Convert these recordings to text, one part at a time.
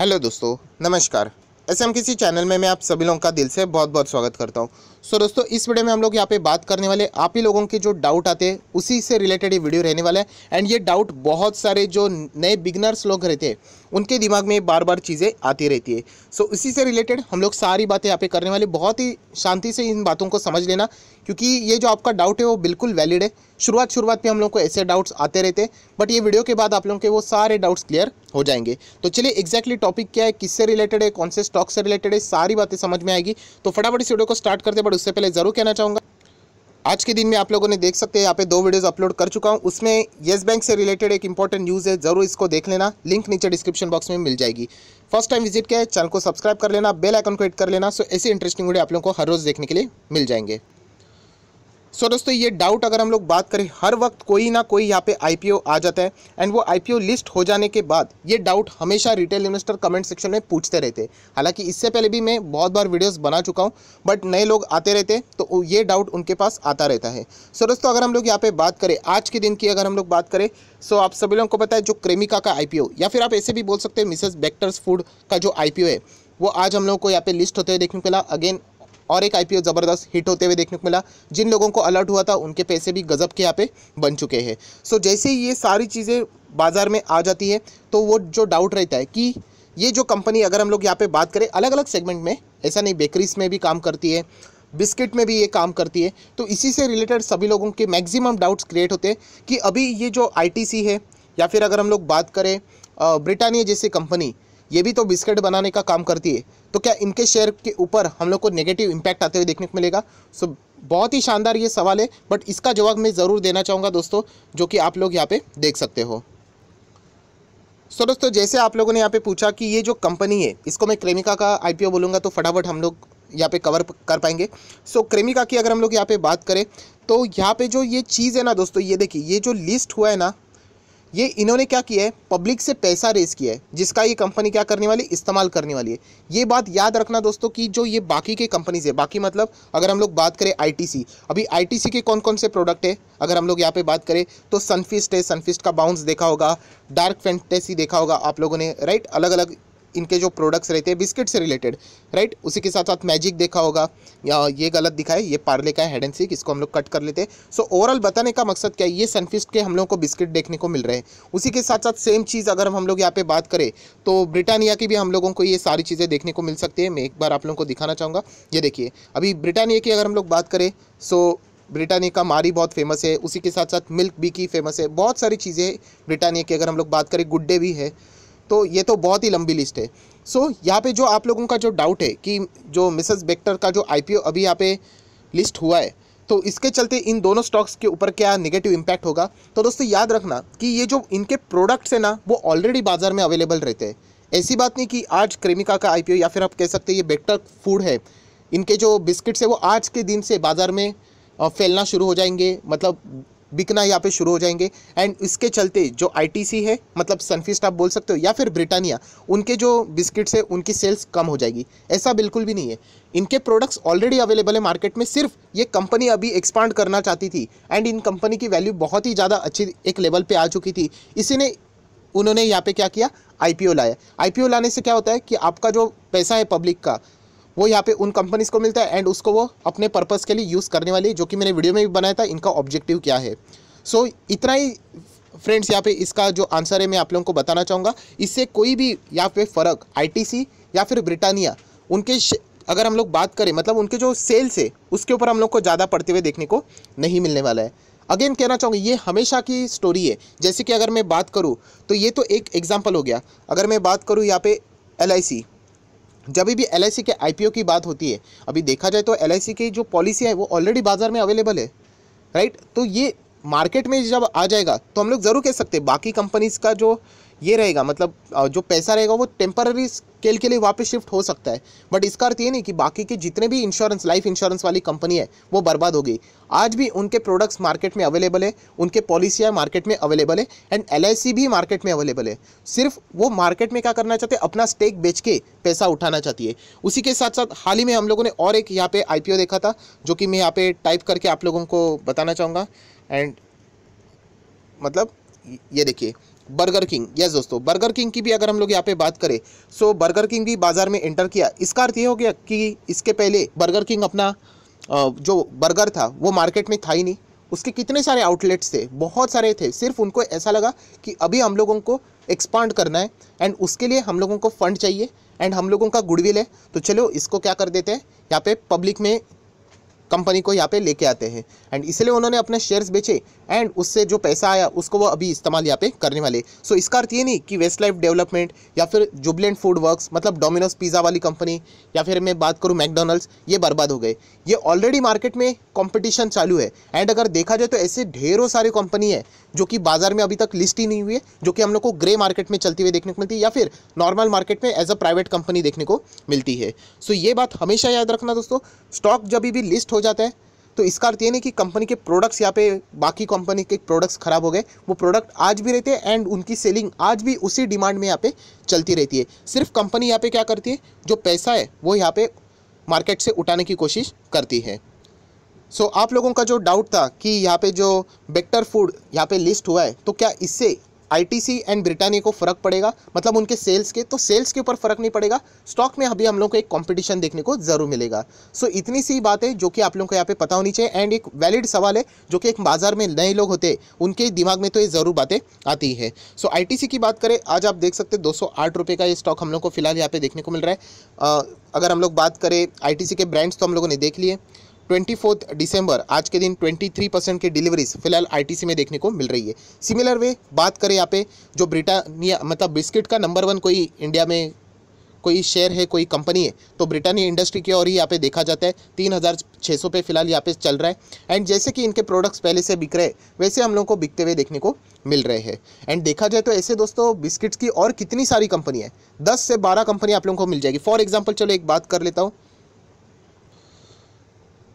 hello दोस्तों नमस्कार S M किसी चैनल में मैं आप सभी लोगों का दिल से बहुत बहुत स्वागत करता हूँ सो so, दोस्तों इस वीडियो में हम लोग यहाँ पे बात करने वाले आप ही लोगों के जो डाउट आते हैं उसी से रिलेटेड ये वीडियो रहने वाला है एंड ये डाउट बहुत सारे जो नए बिगनर्स लोग रहते हैं उनके दिमाग में बार बार चीज़ें आती रहती है सो so, इसी से रिलेटेड हम लोग सारी बातें यहाँ पे करने वाले बहुत ही शांति से इन बातों को समझ लेना क्योंकि ये जो आपका डाउट है वो बिल्कुल वैलिड है शुरुआत शुरुआत में हम लोग को ऐसे डाउट्स आते रहते बट ये वीडियो के बाद आप लोगों के वो सारे डाउट्स क्लियर हो जाएंगे तो चलिए एक्जैक्टली टॉपिक क्या है किससे रिलेटेड है कौन से स्टॉक से रिलेटेड है सारी बातें समझ में आएगी तो फटाफट इस वीडियो को स्टार्ट करते बट उससे पहले ज़रूर कहना चाहूँगा आज के दिन में आप लोगों ने देख सकते हैं यहाँ पे दो वीडियोस अपलोड कर चुका हूँ उसमें येस बैंक से रिलेटेड एक इंपॉर्टेंट न्यूज़ है ज़रूर इसको देख लेना लिंक नीचे डिस्क्रिप्शन बॉक्स में मिल जाएगी फर्स्ट टाइम विजिट किया चैनल को सब्सक्राइब कर लेना बेल आइकन को हिट कर लेना सो ऐसे इंटरेस्टिंग वीडियो आप लोगों को हर रोज़ देखने के लिए मिल जाएंगे सो so, दोस्तों ये डाउट अगर हम लोग बात करें हर वक्त कोई ना कोई यहाँ पे आईपीओ आ जाता है एंड वो आईपीओ लिस्ट हो जाने के बाद ये डाउट हमेशा रिटेल इन्वेस्टर कमेंट सेक्शन में पूछते रहते हालांकि इससे पहले भी मैं बहुत बार वीडियोस बना चुका हूँ बट नए लोग आते रहते तो ये डाउट उनके पास आता रहता है सो so, दोस्तों अगर हम लोग यहाँ पर बात करें आज के दिन की अगर हम लोग बात करें सो so, आप सभी लोगों को पता है जो क्रेमिका का आई या फिर आप ऐसे भी बोल सकते हैं मिसेज बेक्टर्स फूड का जो आई है वो आज हम लोग को यहाँ पे लिस्ट होते हुए देखने को मिला अगेन और एक आईपीओ ज़बरदस्त हिट होते हुए देखने को मिला जिन लोगों को अलर्ट हुआ था उनके पैसे भी गजब के यहाँ पे बन चुके हैं सो जैसे ही ये सारी चीज़ें बाज़ार में आ जाती है तो वो जो डाउट रहता है कि ये जो कंपनी अगर हम लोग यहाँ पे बात करें अलग अलग सेगमेंट में ऐसा नहीं बेकरीज में भी काम करती है बिस्किट में भी ये काम करती है तो इसी से रिलेटेड सभी लोगों के मैक्सिमम डाउट्स क्रिएट होते हैं कि अभी ये जो आईटीसी है या फिर अगर हम लोग बात करें ब्रिटानिया जैसी कंपनी ये भी तो बिस्किट बनाने का काम करती है तो क्या इनके शेयर के ऊपर हम लोग को नेगेटिव इम्पैक्ट आते हुए देखने को मिलेगा सो बहुत ही शानदार ये सवाल है बट इसका जवाब मैं ज़रूर देना चाहूँगा दोस्तों जो कि आप लोग यहाँ पे देख सकते हो सो so, दोस्तों जैसे आप लोगों ने यहाँ पे पूछा कि ये जो कंपनी है इसको मैं क्रेमिका का आईपीओ बोलूँगा तो फटाफट हम लोग यहाँ पे कवर कर पाएंगे सो so, क्रेमिका की अगर हम लोग यहाँ पे बात करें तो यहाँ पे जो ये चीज़ है ना दोस्तों ये देखिए ये जो लिस्ट हुआ है ना ये इन्होंने क्या किया है पब्लिक से पैसा रेस किया है जिसका ये कंपनी क्या करने वाली इस्तेमाल करने वाली है ये बात याद रखना दोस्तों कि जो ये बाकी के कंपनीज है बाकी मतलब अगर हम लोग बात करें आईटीसी अभी आईटीसी के कौन कौन से प्रोडक्ट है अगर हम लोग यहाँ पे बात करें तो सनफिस्ट है सनफिस्ट का बाउंस देखा होगा डार्क फैंटेसी देखा होगा आप लोगों ने राइट अलग अलग इनके जो प्रोडक्ट्स रहते हैं बिस्किट से रिलेटेड राइट उसी के साथ साथ मैजिक देखा होगा या ये गलत दिखा है ये पार्ले का हेड एंड सीक इसको हम लोग कट कर लेते हैं सो ओवरऑल बताने का मकसद क्या है ये सनफिस्ट के हम लोगों को बिस्किट देखने को मिल रहे हैं उसी के साथ साथ सेम चीज़ अगर हम लोग यहाँ पे बात करें तो ब्रिटानिया की भी हम लोगों को ये सारी चीज़ें देखने को मिल सकती है मैं एक बार आप लोगों को दिखाना चाहूँगा ये देखिए अभी ब्रिटानिया की अगर हम लोग बात करें सो ब्रिटानिया का मारी बहुत फेमस है उसी के साथ साथ मिल्क बी की फेमस है बहुत सारी चीज़ें ब्रिटानिया की अगर हम लोग बात करें गुड्डे भी है तो ये तो बहुत ही लंबी लिस्ट है सो so, यहाँ पे जो आप लोगों का जो डाउट है कि जो मिसेस बेक्टर का जो आईपीओ अभी यहाँ पे लिस्ट हुआ है तो इसके चलते इन दोनों स्टॉक्स के ऊपर क्या नेगेटिव इम्पैक्ट होगा तो दोस्तों याद रखना कि ये जो इनके प्रोडक्ट्स हैं ना वो ऑलरेडी बाजार में अवेलेबल रहते हैं ऐसी बात नहीं कि आज क्रेमिका का आई या फिर आप कह सकते हैं ये बेक्टर फूड है इनके जो बिस्किट्स है वो आज के दिन से बाज़ार में फैलना शुरू हो जाएंगे मतलब बिकना यहाँ पे शुरू हो जाएंगे एंड इसके चलते जो आईटीसी है मतलब सनफिस्ट आप बोल सकते हो या फिर ब्रिटानिया उनके जो बिस्किट्स है उनकी सेल्स कम हो जाएगी ऐसा बिल्कुल भी नहीं है इनके प्रोडक्ट्स ऑलरेडी अवेलेबल है मार्केट में सिर्फ ये कंपनी अभी एक्सपांड करना चाहती थी एंड इन कंपनी की वैल्यू बहुत ही ज़्यादा अच्छी एक लेवल पर आ चुकी थी इसी ने उन्होंने यहाँ पे क्या किया आई लाया आई लाने से क्या होता है कि आपका जो पैसा है पब्लिक का वो यहाँ पे उन कंपनीज़ को मिलता है एंड उसको वो अपने पर्पज़ के लिए यूज़ करने वाली है जो कि मैंने वीडियो में भी बनाया था इनका ऑब्जेक्टिव क्या है सो so, इतना ही फ्रेंड्स यहाँ पे इसका जो आंसर है मैं आप लोगों को बताना चाहूँगा इससे कोई भी यहाँ पे फ़र्क आईटीसी या फिर ब्रिटानिया उनके अगर हम लोग बात करें मतलब उनके जो सेल्स है उसके ऊपर हम लोग को ज़्यादा पड़ते हुए देखने को नहीं मिलने वाला है अगेन कहना चाहूँगी ये हमेशा की स्टोरी है जैसे कि अगर मैं बात करूँ तो ये तो एक एग्जाम्पल हो गया अगर मैं बात करूँ यहाँ पे एल जब भी एल के आई की बात होती है अभी देखा जाए तो एल की जो पॉलिसी है वो ऑलरेडी बाज़ार में अवेलेबल है राइट तो ये मार्केट में जब आ जाएगा तो हम लोग ज़रूर कह सकते हैं बाकी कंपनीज़ का जो ये रहेगा मतलब जो पैसा रहेगा वो टेम्पररी स्केल के लिए वापस शिफ्ट हो सकता है बट इसका अर्थ ये नहीं कि बाकी के जितने भी इंश्योरेंस लाइफ इंश्योरेंस वाली कंपनी है वो बर्बाद हो गई आज भी उनके प्रोडक्ट्स मार्केट में अवेलेबल है उनके पॉलिसियाँ मार्केट में अवेलेबल है एंड एल भी मार्केट में अवेलेबल है सिर्फ वो मार्केट में क्या करना चाहते हैं अपना स्टेक बेच के पैसा उठाना चाहती है उसी के साथ साथ हाल ही में हम लोगों ने और एक यहाँ पे आई देखा था जो कि मैं यहाँ पे टाइप करके आप लोगों को बताना चाहूँगा एंड मतलब ये देखिए बर्गर किंग यस दोस्तों बर्गर किंग की भी अगर हम लोग यहाँ पे बात करें सो बर्गर किंग भी बाज़ार में एंटर किया इसका अर्थ ये हो गया कि इसके पहले बर्गर किंग अपना जो बर्गर था वो मार्केट में था ही नहीं उसके कितने सारे आउटलेट्स थे बहुत सारे थे सिर्फ उनको ऐसा लगा कि अभी हम लोगों को एक्सपांड करना है एंड उसके लिए हम लोगों को फंड चाहिए एंड हम लोगों का गुडविल है तो चलो इसको क्या कर देते हैं यहाँ पे पब्लिक में कंपनी को यहाँ पे लेके आते हैं एंड इसलिए उन्होंने अपने शेयर्स बेचे एंड उससे जो पैसा आया उसको वो अभी इस्तेमाल यहाँ पे करने वाले सो so, इसका अर्थ ये नहीं कि वेस्ट लाइफ डेवलपमेंट या फिर जुबलेंट फूड वर्क्स मतलब डोमिनोज पिज़्ज़ा वाली कंपनी या फिर मैं बात करूँ मैकडोनल्ड्स ये बर्बाद हो गए ये ऑलरेडी मार्केट में कॉम्पिटिशन चालू है एंड अगर देखा जाए तो ऐसे ढेरों सारी कंपनी है जो कि बाजार में अभी तक लिस्ट ही नहीं हुई है जो कि हम लोग को ग्रे मार्केट में चलती हुई देखने को मिलती है या फिर नॉर्मल मार्केट में एज अ प्राइवेट कंपनी देखने को मिलती है सो so, ये बात हमेशा याद रखना दोस्तों स्टॉक जब भी लिस्ट हो जाता है तो इसका अर्थ ये नहीं कि कंपनी के प्रोडक्ट्स यहाँ पे बाकी कंपनी के प्रोडक्ट्स ख़राब हो गए वो प्रोडक्ट आज भी रहते हैं एंड उनकी सेलिंग आज भी उसी डिमांड में यहाँ पे चलती रहती है सिर्फ कंपनी यहाँ पे क्या करती है जो पैसा है वो यहाँ पे मार्केट से उठाने की कोशिश करती है सो so, आप लोगों का जो डाउट था कि यहाँ पे जो बेटर फूड यहाँ पे लिस्ट हुआ है तो क्या इससे आईटीसी एंड ब्रिटानिया को फ़र्क पड़ेगा मतलब उनके सेल्स के तो सेल्स के ऊपर फ़र्क नहीं पड़ेगा स्टॉक में अभी हम लोग को एक कॉम्पिटिशन देखने को ज़रूर मिलेगा सो so, इतनी सी बात है जो कि आप लोग को यहाँ पे पता होनी चाहिए एंड एक वैलिड सवाल है जो कि एक बाज़ार में नए लोग होते उनके दिमाग में तो ये ज़रूर बातें आती है सो so, आई की बात करें आज आप देख सकते दो सौ का ये स्टॉक हम लोग को फिलहाल यहाँ पे देखने को मिल रहा है अगर हम लोग बात करें आई के ब्रांड्स तो हम लोगों ने देख लिए ट्वेंटी फोर्थ डिसम्बर आज के दिन ट्वेंटी थ्री परसेंट की डिलीवरीज फिलहाल आईटीसी में देखने को मिल रही है सिमिलर वे बात करें यहाँ पे जो ब्रिटानिया मतलब बिस्किट का नंबर वन कोई इंडिया में कोई शेयर है कोई कंपनी है तो ब्रिटानिया इंडस्ट्री की और ही यहाँ पे देखा जाता है तीन हज़ार छः सौ पे फिलहाल यहाँ पे चल रहा है एंड जैसे कि इनके प्रोडक्ट्स पहले से बिक रहे वैसे हम लोगों को बिकते हुए देखने को मिल रहे हैं एंड देखा जाए तो ऐसे दोस्तों बिस्किट्स की और कितनी सारी कंपनी है दस से बारह कंपनी आप लोगों को मिल जाएगी फॉर एग्जाम्पल चलो एक बात कर लेता हूँ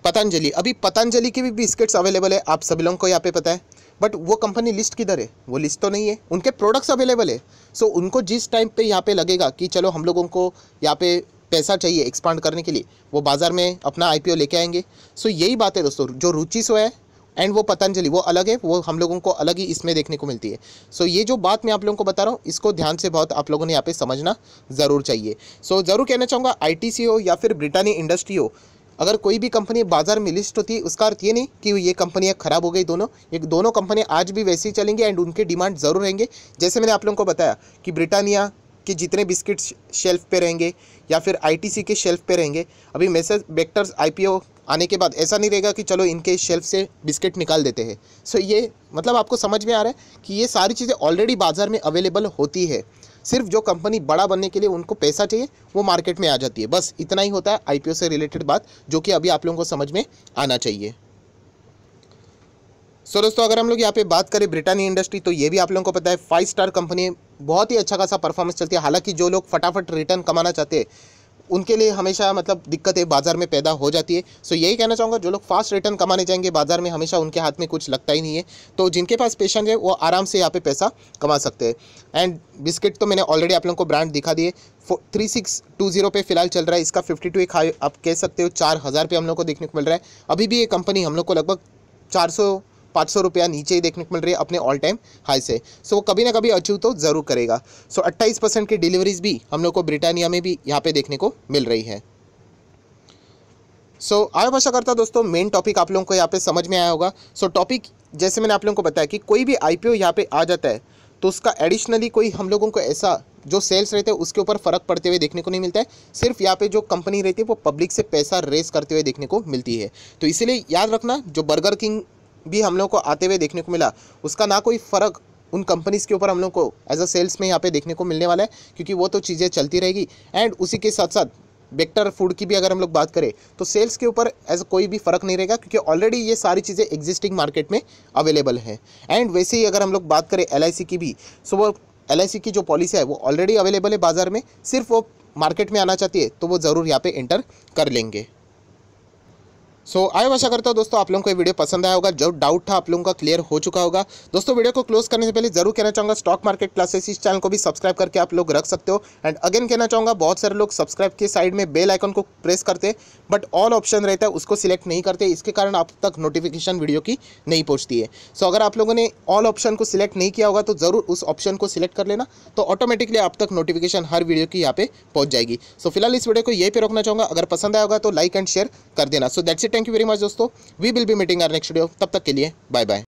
पतंजलि अभी पतंजलि के भी बिस्किट्स अवेलेबल है आप सभी लोगों को यहाँ पे पता है बट वो कंपनी लिस्ट किधर है वो लिस्ट तो नहीं है उनके प्रोडक्ट्स अवेलेबल है सो उनको जिस टाइम पे यहाँ पे लगेगा कि चलो हम लोगों को यहाँ पे पैसा चाहिए एक्सपांड करने के लिए वो बाज़ार में अपना आई लेके आएंगे सो यही बात है दोस्तों जो रुचि सो है एंड वो पतंजलि वो अलग है वो हम लोगों को अलग ही इसमें देखने को मिलती है सो so, ये जो बात मैं आप लोगों को बता रहा हूँ इसको ध्यान से बहुत आप लोगों ने यहाँ पे समझना ज़रूर चाहिए सो so, ज़रूर कहना चाहूँगा आईटीसी हो या फिर ब्रिटानी इंडस्ट्री हो अगर कोई भी कंपनी बाजार में लिस्ट होती है उसका अर्थ ये नहीं कि ये कंपनियाँ खराब हो गई दोनों ये दोनों कंपनियाँ आज भी वैसी चलेंगी एंड उनके डिमांड ज़रूर रहेंगे जैसे मैंने आप लोगों को बताया कि ब्रिटानिया के जितने बिस्किट शेल्फ पे रहेंगे या फिर आई के शेल्फ पे रहेंगे अभी मैसेज बेक्टर्स आई आने के बाद ऐसा नहीं रहेगा कि चलो इनके शेल्फ से बिस्किट निकाल देते हैं सो ये मतलब आपको समझ में आ रहा है कि ये सारी चीज़ें ऑलरेडी बाज़ार में अवेलेबल होती है सिर्फ जो कंपनी बड़ा बनने के लिए उनको पैसा चाहिए वो मार्केट में आ जाती है बस इतना ही होता है आईपीओ से रिलेटेड बात जो कि अभी आप लोगों को समझ में आना चाहिए सो दोस्तों अगर हम लोग यहाँ पे बात करें ब्रिटानी इंडस्ट्री तो ये भी आप लोगों को पता है फाइव स्टार कंपनी बहुत ही अच्छा खासा परफॉर्मेंस चलती है हालांकि जो लोग फटाफट रिटर्न कमाना चाहते हैं उनके लिए हमेशा मतलब दिक्कतें बाज़ार में पैदा हो जाती है सो यही कहना चाहूँगा जो लोग फास्ट रिटर्न कमाने जाएंगे बाज़ार में हमेशा उनके हाथ में कुछ लगता ही नहीं है तो जिनके पास पेशेंट है वो आराम से यहाँ पे पैसा कमा सकते हैं एंड बिस्किट तो मैंने ऑलरेडी आप लोगों को ब्रांड दिखा दिए थ्री सिक्स टू जीरो पे फिलहाल चल रहा है इसका फिफ्टी टू एक हाई आप कह सकते हो चार हज़ार पे हम लोग को देखने को मिल रहा है अभी भी ये कंपनी हम लोग को लगभग चार सौ पाँच सौ रुपया नीचे ही देखने को मिल रही है अपने ऑल टाइम हाई से सो वो कभी ना कभी अचीव तो ज़रूर करेगा सो अट्ठाईस परसेंट की डिलीवरीज भी हम लोग को ब्रिटानिया में भी यहाँ पे देखने को मिल रही है सो so, भाषा करता दोस्तों मेन टॉपिक आप लोगों को यहाँ पे समझ में आया होगा सो so, टॉपिक जैसे मैंने आप लोगों को बताया कि कोई भी आई ओ यहाँ पे आ जाता है तो उसका एडिशनली कोई हम लोगों को ऐसा जो सेल्स रहते हैं उसके ऊपर फ़र्क पड़ते हुए देखने को नहीं मिलता है सिर्फ यहाँ पे जो कंपनी रहती है वो पब्लिक से पैसा रेस करते हुए देखने को मिलती है तो इसीलिए याद रखना जो बर्गर किंग भी हम लोग को आते हुए देखने को मिला उसका ना कोई फ़र्क उन कंपनीज़ के ऊपर हम लोग को एज अ सेल्स में यहाँ पे देखने को मिलने वाला है क्योंकि वो तो चीज़ें चलती रहेगी एंड उसी के साथ साथ बेक्टर फूड की भी अगर हम लोग बात करें तो सेल्स के ऊपर एज कोई भी फ़र्क नहीं रहेगा क्योंकि ऑलरेडी ये सारी चीज़ें एग्जिस्टिंग मार्केट में अवेलेबल हैं एंड वैसे ही अगर हम लोग बात करें एल की भी सो वो एल की जो पॉलिसी है वो ऑलरेडी अवेलेबल है बाज़ार में सिर्फ वो मार्केट में आना चाहती है तो वो ज़रूर यहाँ पर इंटर कर लेंगे सो so, आशा करता हूँ दोस्तों आप लोगों को ये वीडियो पसंद आया होगा जो डाउट था आप लोगों का क्लियर हो चुका होगा दोस्तों वीडियो को क्लोज करने से पहले जरूर कहना चाहूँगा स्टॉक मार्केट क्लासेस इस चैनल को भी सब्सक्राइब करके आप लोग रख सकते हो एंड अगेन कहना चाहूँगा बहुत सारे लोग सब्सक्राइब के साइड में बेल आइकन को प्रेस करते बट ऑल ऑप्शन रहता है उसको सिलेक्ट नहीं करते इसके कारण आप तक नोटिफिकेशन वीडियो की नहीं पहुँचती है सो so, अगर आप लोगों ने ऑल ऑप्शन को सिलेक्ट नहीं किया होगा तो ज़रूर उस ऑप्शन को सिलेक्ट कर लेना तो ऑटोमेटिकली आप तक नोटिफिकेशन हर वीडियो की यहाँ पे पहुँच जाएगी सो फिलहाल इस वीडियो को यही पे रोकना चाहूँगा अगर पसंद आया होगा तो लाइक एंड शेयर कर देना so that's it thank you very much दोस्तों we will be meeting our next video तब तक के लिए बाय बाय